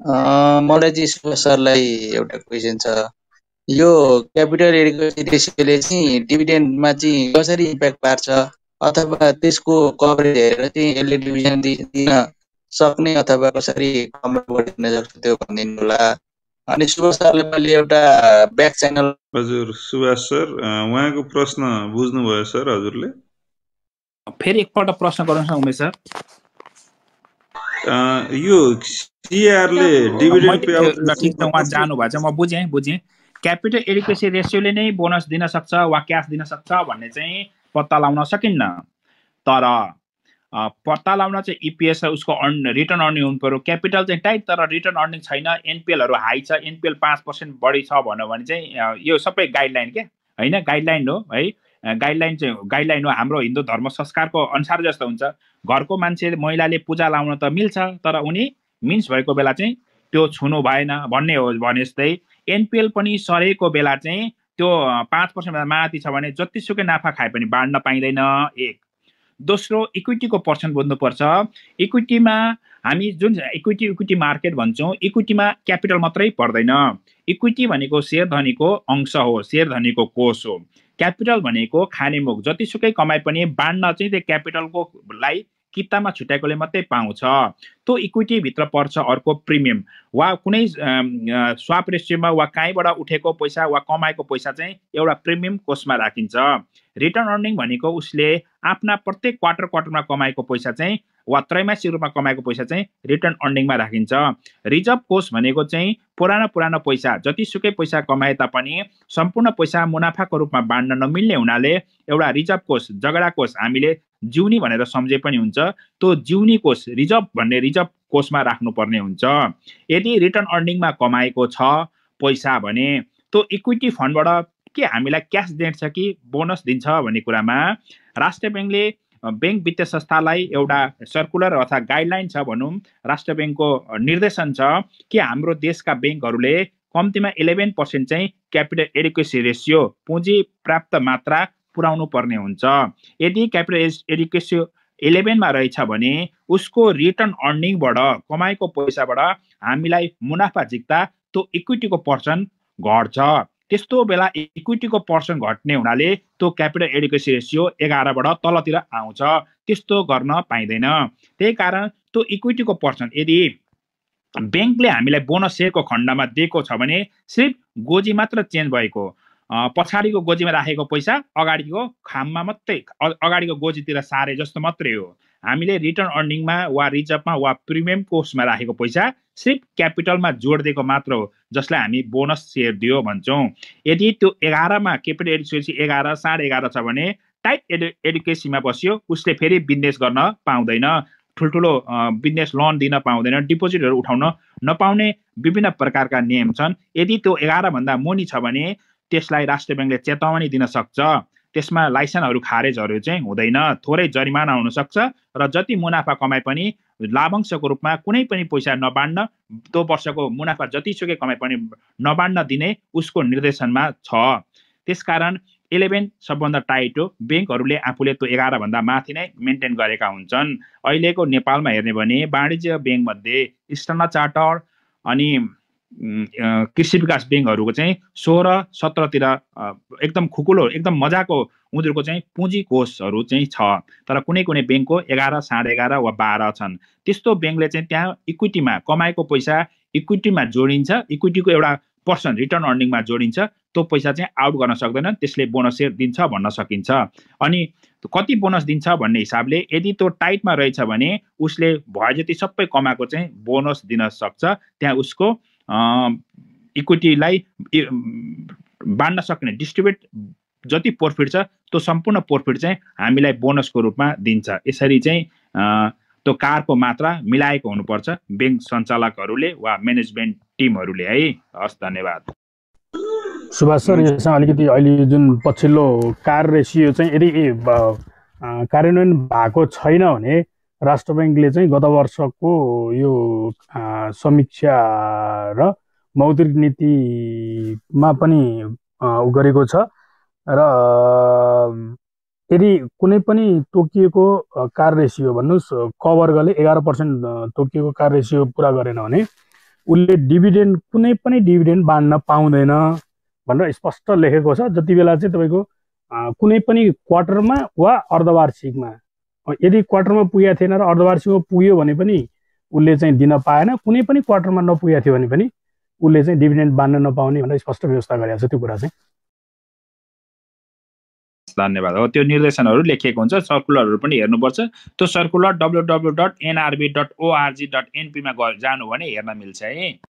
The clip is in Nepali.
मलाई चाहिँ सरलाई एउटा क्वेसन छ यो क्यापिटल एडिक्वेसी रेसियोले चाहिँ डिभिडेन्डमा चाहिँ कसरी इम्प्याक्ट पार्छ अथवा त्यसको कभरेज हेरेर चाहिँ यसले डिभिजन दिन सक्ने अथवा कसरी कमर बढिदिन सक्छ त्यो भनिदिनु होला अनि सुभाष सरले मैले एउटा ब्याक च्यानल हजुर सुभाष सर उहाँको प्रश्न बुझ्नुभयो सर हजुरले फेरि एकपल्ट प्रश्न गर्नुहोस् न उमेश सर यो सिआरले डिभिडेन्ड पे आउट ठिक छ जानु भएको छ म बुझेँ बुझेँ क्यापिटल एडुकेसी रेसियोले नै बोनस दिन सक्छ वा क्यास दिन सक्छ भन्ने चाहिँ पत्ता लाउन सकिन्न तर पत्ता लाउन चाहिँ इपिएस र उसको अर्न रिटर्न अर्निङ हुनु पऱ्यो क्यापिटल चाहिँ टाइट तर रिटर्न अर्निङ छैन एनपिएलहरू हाई छ एनपिएल पाँच पर्सेन्ट बढी छ भन्यो भने चाहिँ यो सबै गाइडलाइन क्या होइन गाइडलाइन हो है गाइडलाइन चाहिँ गाइडलाइन हो हाम्रो हिन्दू धर्म संस्कारको अनुसार जस्तो हुन्छ घरको मान्छे महिलाले पूजा लाउन त मिल्छ तर उनी मिन्स भएको बेला चाहिँ त्यो छुनु भएन भन्ने हो भने जस्तै एनपिएल पनि सरेको बेला चाहिँ त्यो पाँच पर्सेन्टभन्दा माथि छ भने जतिसुकै नाफा खाए पनि बाँड्न पाइँदैन एक दोस्रो इक्विटीको पर्सन बुझ्नुपर्छ इक्विटीमा हामी जुन इक्विटी इक्विटी मार्केट भन्छौँ इक्विटीमा क्यापिटल मात्रै पर्दैन इक्विटी भनेको सेयर धनीको अंश हो सेयर धनीको कोष हो क्यापिटल भनेको खानेमुख जतिसुकै कमाए पनि बाँड्न चाहिँ त्यो क्यापिटलको लाई कितामा छुट्याएकोले मात्रै पाउँछ त्यो इक्विटीभित्र पर्छ अर्को प्रिमियम वा कुनै स्वाप रेसियोमा वा काहीँबाट उठेको पैसा वा कमाएको पैसा चाहिँ एउटा प्रिमियम कोषमा राखिन्छ रिटर्न अर्निङ भनेको उसले आफ्ना प्रत्येक क्वार्टर क्वार्टरमा कमाएको पैसा चाहिँ वा त्रैमासिक रूपमा कमाएको पैसा चाहिँ रिटर्न अर्निङमा राखिन्छ रिजर्भ कोष भनेको चाहिँ पुरानो पुरानो पैसा जतिसुकै पैसा कमाए तापनि सम्पूर्ण पैसा मुनाफाको रूपमा बाँड्न नमिल्ने हुनाले एउटा रिजर्भ कोष जगडा कोष हामीले जिउनी भनेर सम्झे पनि हुन्छ त्यो जिउनी कोष रिजर्भ भन्ने रिजर्भ कोषमा राख्नुपर्ने हुन्छ यदि रिटर्न अर्निङमा कमाएको छ पैसा भने त्यो इक्विटी फन्डबाट के हामीलाई क्यास दिन्छ कि बोनस दिन्छ भन्ने कुरामा राष्ट्र ब्याङ्कले ब्याङ्क वित्तीय संस्थालाई एउटा सर्कुलर अथवा गाइडलाइन छ भनौँ राष्ट्र ब्याङ्कको निर्देशन छ कि हाम्रो देशका ब्याङ्कहरूले कम्तीमा इलेभेन पर्सेन्ट चाहिँ क्यापिटल एडुकेसी रेसियो पुँजी प्राप्त मात्रा पुर्याउनु पर्ने हुन्छ यदि क्यापिटल एडुकेसी इलेभेनमा रहेछ भने उसको रिटर्न अर्निङबाट कमाएको पैसाबाट हामीलाई मुनाफा झिक्दा त्यो इक्विटीको पर्सन घट्छ त्यस्तो बेला इक्विटीको पर्सन घट्ने हुनाले त्यो क्यापिटल एडुकेसी रेसियो एघारबाट तलतिर आउँछ त्यस्तो गर्न पाइँदैन त्यही कारण त्यो इक्विटीको पर्सन यदि ब्याङ्कले हामीलाई बोनस सेयरको खण्डमा दिएको छ भने सिर्फ गोजी मात्र चेन्ज भएको पछाडिको गोजीमा राखेको पैसा अगाडिको खाममा मात्रै अगाडिको गोजीतिर सारे जस्तो मात्रै हो हामीले रिटर्न अर्निङमा वा रिजर्भमा वा प्रिमियम कोर्समा राखेको पैसा सिर्फ क्यापिटलमा जोडिदिएको मात्र हो जसलाई हामी बोनस सेयर दियो भन्छौँ यदि त्यो एघारमा क्यापिटल एडुकेसन एघार साढे एघार छ भने टाइट एडु एडुकेसनमा बस्यो उसले फेरि बिजनेस गर्न पाउँदैन ठुल्ठुलो बिजनेस लोन दिन पाउँदैन डिपोजिटहरू उठाउन नपाउने विभिन्न प्रकारका नियम छन् यदि त्यो एघारभन्दा मुनि छ भने त्यसलाई राष्ट्र ब्याङ्कले चेतावनी दिन सक्छ त्यसमा लाइसेन्सहरू खारेजहरू चाहिँ हुँदैन थोरै जरिमाना हुनसक्छ र जति मुनाफा कमाए पनि लाभांशको रूपमा कुनै पनि पैसा नबाँड्न त्यो वर्षको मुनाफा जतिसुकै कमाए पनि नबाँड्न दिने उसको निर्देशनमा छ त्यसकारण इलेभेन सबभन्दा टाइट हो ब्याङ्कहरूले आफूले त्यो एघारभन्दा माथि नै मेन्टेन गरेका हुन्छन् अहिलेको नेपालमा हेर्ने भने वाणिज्य ब्याङ्कमध्ये स्टर्न चार्टर अनि कृषि विकास ब्याङ्कहरूको चाहिँ सोह्र सत्रतिर एकदम खुकुलो एकदम मजाको उनीहरूको चाहिँ पुँजी कोषहरू चाहिँ छ तर कुनै कुनै ब्याङ्कको एघार साढे एघार वा बाह्र छन् त्यस्तो ब्याङ्कले चाहिँ त्यहाँ इक्विटीमा कमाएको पैसा इक्विटीमा जोडिन्छ इक्विटीको एउटा पर्सन रिटर्न अर्निङमा जोडिन्छ त्यो पैसा चाहिँ आउट गर्न सक्दैन त्यसले बोनस दिन्छ भन्न सकिन्छ अनि कति बोनस दिन्छ भन्ने हिसाबले यदि त्यो टाइटमा रहेछ भने उसले भए जति सबै कमाएको चाहिँ बोनस दिन सक्छ त्यहाँ उसको इक्विटीलाई बाँड्न सक्ने डिस्ट्रिब्युट जति प्रफिट छ त्यो सम्पूर्ण प्रफिट चाहिँ हामीलाई बोनसको रूपमा दिन्छ यसरी चाहिँ त्यो कारको मात्रा मिलाएको हुनुपर्छ ब्याङ्क सञ्चालकहरूले वा म्यानेजमेन्ट टिमहरूले है हस् धन्यवाद सुभाष सर यसमा अलिकति अहिले जुन पछिल्लो कार रेसियो चाहिँ यदि कार्यान्वयन भएको छैन भने राष्ट्र ब्याङ्कले चाहिँ गत वर्षको यो समीक्षा र मौद्रिक नीतिमा पनि गरेको छ र यदि कुनै पनि तोकिएको कार रेसियो भन्नुहोस् कभर्गले एघार पर्सेन्ट तोकिएको कार रेसियो पुरा गरेन भने उसले डिभिडेन्ड कुनै पनि डिभिडेन्ड बाँड्न पाउँदैन भनेर स्पष्ट लेखेको छ जति बेला चाहिँ तपाईँको कुनै पनि क्वार्टरमा वा अर्धवार्षिकमा यदि क्वार्टरमा पुगेको थिएन र अर्धवार्षिकमा पुग्यो भने पनि उसले चाहिँ दिन पाएन कुनै पनि क्वार्टरमा नपुगेको थियो भने पनि उसले चाहिँ डिभिडेन्ट बाँध्न नपाउने भनेर स्पष्ट व्यवस्था गरेको छ त्यो कुरा चाहिँ धन्यवाद हो त्यो निर्देशनहरू लेखिएको हुन्छ सर्कुलरहरू पनि हेर्नुपर्छ त्यो circular W W dot NRB dot ORG dot एनपीमा जानु भने हेर्न मिल्छ है